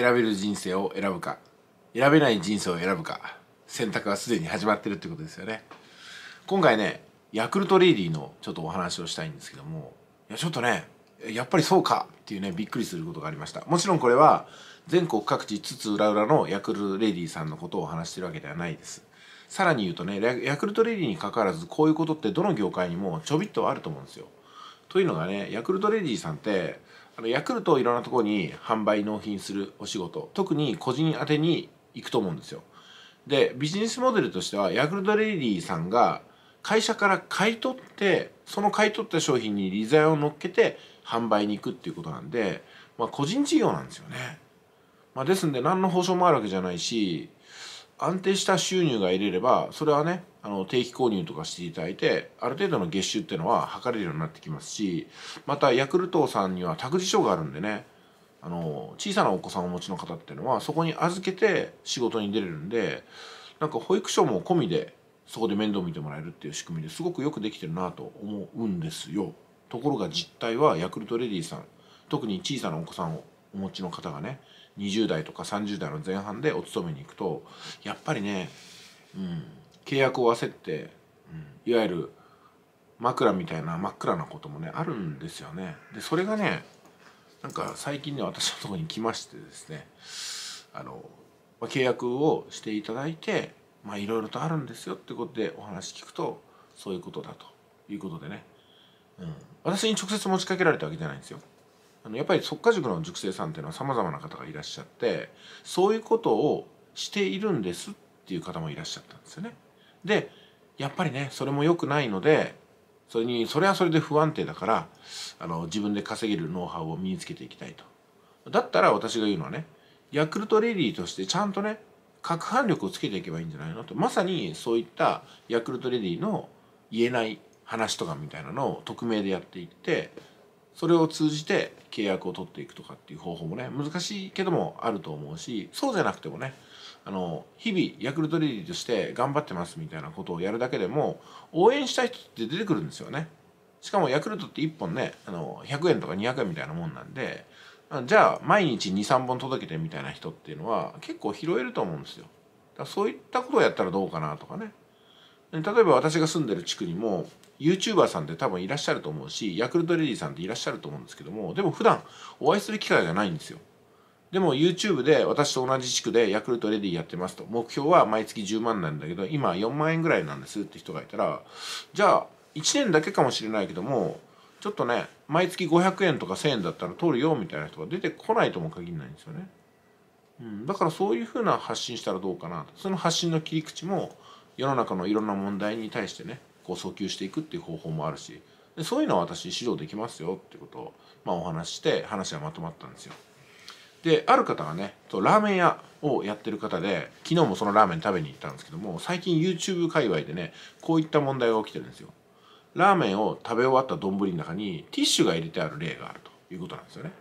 選べる人生を選ぶか選べない人生を選ぶか選択はすでに始まってるってことですよね今回ねヤクルトレディのちょっとお話をしたいんですけどもいやちょっとねやっぱりそうかっていうねびっくりすることがありましたもちろんこれは全国各地つつ裏裏のヤクルトレディさんのことを話してるわけではないですさらに言うとねヤクルトレディにかかわらずこういうことってどの業界にもちょびっとあると思うんですよというのがねヤクルトレディさんってあのヤクルトをいろんなところに販売納品するお仕事特に個人宛に行くと思うんですよでビジネスモデルとしてはヤクルトレディさんが会社から買い取ってその買い取った商品に利材を乗っけて販売に行くっていうことなんで、まあ、個人事業なんですよね、まあ、ですんで何の保証もあるわけじゃないし安定した収入が得れればそれはねあの定期購入とかしていただいてある程度の月収っていうのは測れるようになってきますしまたヤクルトさんには託児所があるんでねあの小さなお子さんをお持ちの方っていうのはそこに預けて仕事に出れるんでなんか保育所も込みでそこで面倒見てもらえるっていう仕組みですごくよくできてるなと思うんですよ。ところが実態はヤクルトレディさん特に小さなお子さんをお持ちの方がね20代とか30代の前半でお勤めに行くとやっぱりね、うん、契約を焦って、うん、いわゆる枕みたいな真っ暗なこともねあるんですよね。でそれがねなんか最近ね私のとこに来ましてですねあの、まあ、契約をしていただいてまあいろいろとあるんですよってことでお話聞くとそういうことだということでね、うん、私に直接持ちかけられたわけじゃないんですよ。あのやっぱりっか、塾の塾生さんっていうのはさまざまな方がいらっしゃってそういうことをしているんですっていう方もいらっしゃったんですよね。でやっぱりねそれも良くないのでそれにそれはそれで不安定だからあの自分で稼げるノウハウを身につけていきたいと。だったら私が言うのはねヤクルトレディとしてちゃんとね攪拌力をつけていけばいいんじゃないのとまさにそういったヤクルトレディの言えない話とかみたいなのを匿名でやっていってそれを通じて契約を取っていくとかっていう方法もね難しいけどもあると思うしそうじゃなくてもねあの日々ヤクルトレディとして頑張ってますみたいなことをやるだけでも応援したい人って出てくるんですよねしかもヤクルトって1本ねあの100円とか200円みたいなもんなんでじゃあ毎日23本届けてみたいな人っていうのは結構拾えると思うんですよだそういったことをやったらどうかなとかね例えば私が住んでる地区にも YouTuber さんって多分いらっしゃると思うしヤクルトレディさんっていらっしゃると思うんですけどもでも普段お会いする機会がないんですよでも YouTube で私と同じ地区でヤクルトレディやってますと目標は毎月10万なんだけど今4万円ぐらいなんですって人がいたらじゃあ1年だけかもしれないけどもちょっとね毎月500円とか1000円だったら取るよみたいな人が出てこないとも限らないんですよね、うん、だからそういうふうな発信したらどうかなとその発信の切り口も世の中のいろんな問題に対してねこう訴求していくっていう方法もあるしでそういうのは私指導できますよっていうことを、まあ、お話して話はまとまったんですよ。である方がねラーメン屋をやってる方で昨日もそのラーメン食べに行ったんですけども最近 YouTube 界隈でねこういった問題が起きてるんですよ。ラーメンを食べ終わった丼の中にティッシュが入れてある例があるということなんですよね。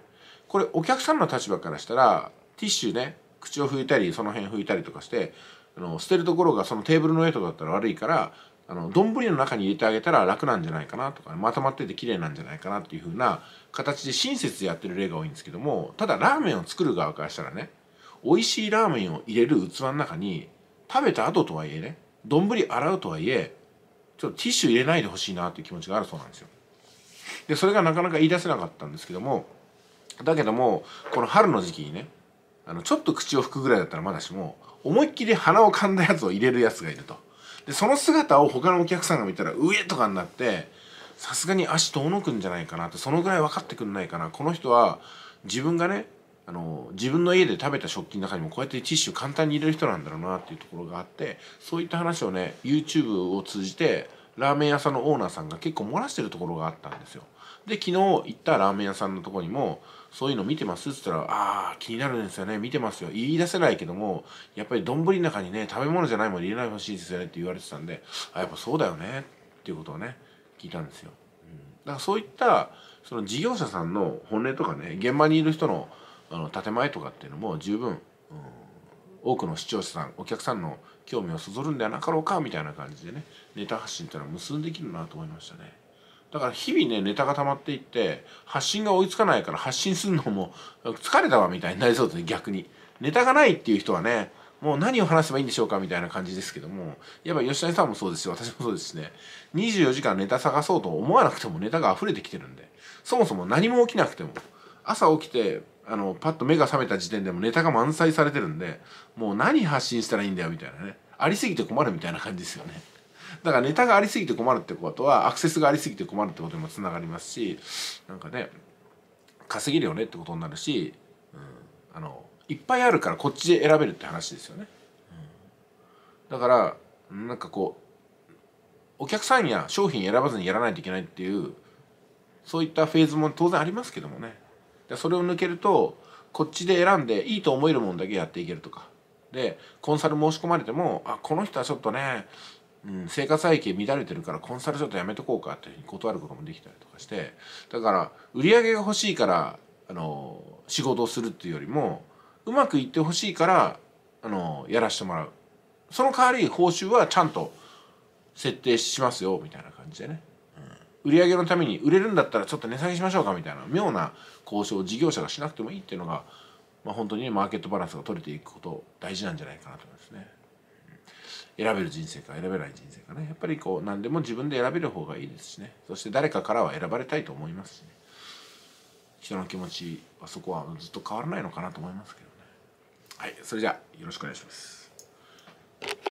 これお客さんの立場からしたらティッシュね口を拭いたりその辺拭いたりとかしてあの捨てるところがそのテーブルの上とかだったら悪いからあの丼の中に入れてあげたら楽なんじゃないかなとか、まとまってて綺麗なんじゃないかなっていうふうな形で親切でやってる例が多いんですけどもただラーメンを作る側からしたらね美味しいラーメンを入れる器の中に食べた後とはいえね丼洗うとはいえちょっとティッシュ入れないでほしいなという気持ちがあるそうなんですよ。でそれがなかなか言い出せなかったんですけどもだけどもこの春の時期にねあのちょっと口を拭くぐらいだったらまだしも思いっきり鼻をかんだやつを入れるやつがいると。でその姿を他のお客さんが見たら上とかになってさすがに足遠のくんじゃないかなってそのぐらい分かってくんないかなこの人は自分がねあの自分の家で食べた食器の中にもこうやってティッシュ簡単に入れる人なんだろうなっていうところがあってそういった話をね YouTube を通じてラーメン屋さんのオーナーさんが結構漏らしてるところがあったんですよ。で昨日行ったラーメン屋さんのとこにもそういうの見てますっつったら「ああ気になるんですよね見てますよ」言い出せないけどもやっぱり丼の中にね食べ物じゃないもの入れないほしいですよねって言われてたんであやっぱそうだよねっていうことをね聞いたんですよ。うん、だからそういったその事業者さんの本音とかね現場にいる人のあの建前とかっていうのも十分、うん、多くの視聴者さんお客さんの興味をそそるんではなかろうかみたいな感じでねネタ発信っていうのは結んできるなと思いましたね。だから日々ねネタが溜まっていって発信が追いつかないから発信するのも疲れたわみたいになりそうですね逆にネタがないっていう人はねもう何を話せばいいんでしょうかみたいな感じですけどもやっぱ吉谷さんもそうですし私もそうですしね24時間ネタ探そうと思わなくてもネタが溢れてきてるんでそもそも何も起きなくても朝起きてあのパッと目が覚めた時点でもネタが満載されてるんでもう何発信したらいいんだよみたいなねありすぎて困るみたいな感じですよね。だからネタがありすぎて困るってことはアクセスがありすぎて困るってことにもつながりますしなんかね稼げるよねってことになるし、うん、あのいっぱいあるからこっちで選べるって話ですよね。うん、だからなんかこうお客さんや商品選ばずにやらないといけないっていうそういったフェーズも当然ありますけどもね。それを抜けるとこっちで選んでいいと思えるもんだけやっていけるとかでコンサル申し込まれてもあこの人はちょっとねうん、生活背景乱れてるからコンサルちょっとやめとこうかっていうふうに断ることもできたりとかしてだから売り上げが欲しいからあの仕事をするっていうよりもうまくいってほしいからあのやらしてもらうその代わり報酬はちゃんと設定しますよみたいな感じでね、うん、売り上げのために売れるんだったらちょっと値下げしましょうかみたいな妙な交渉を事業者がしなくてもいいっていうのが、まあ、本当にねマーケットバランスが取れていくこと大事なんじゃないかなと思いますね。選べる人生か選べない人生かねやっぱりこう何でも自分で選べる方がいいですしねそして誰かからは選ばれたいと思いますしね人の気持ちはそこはずっと変わらないのかなと思いますけどねはいそれじゃあよろしくお願いします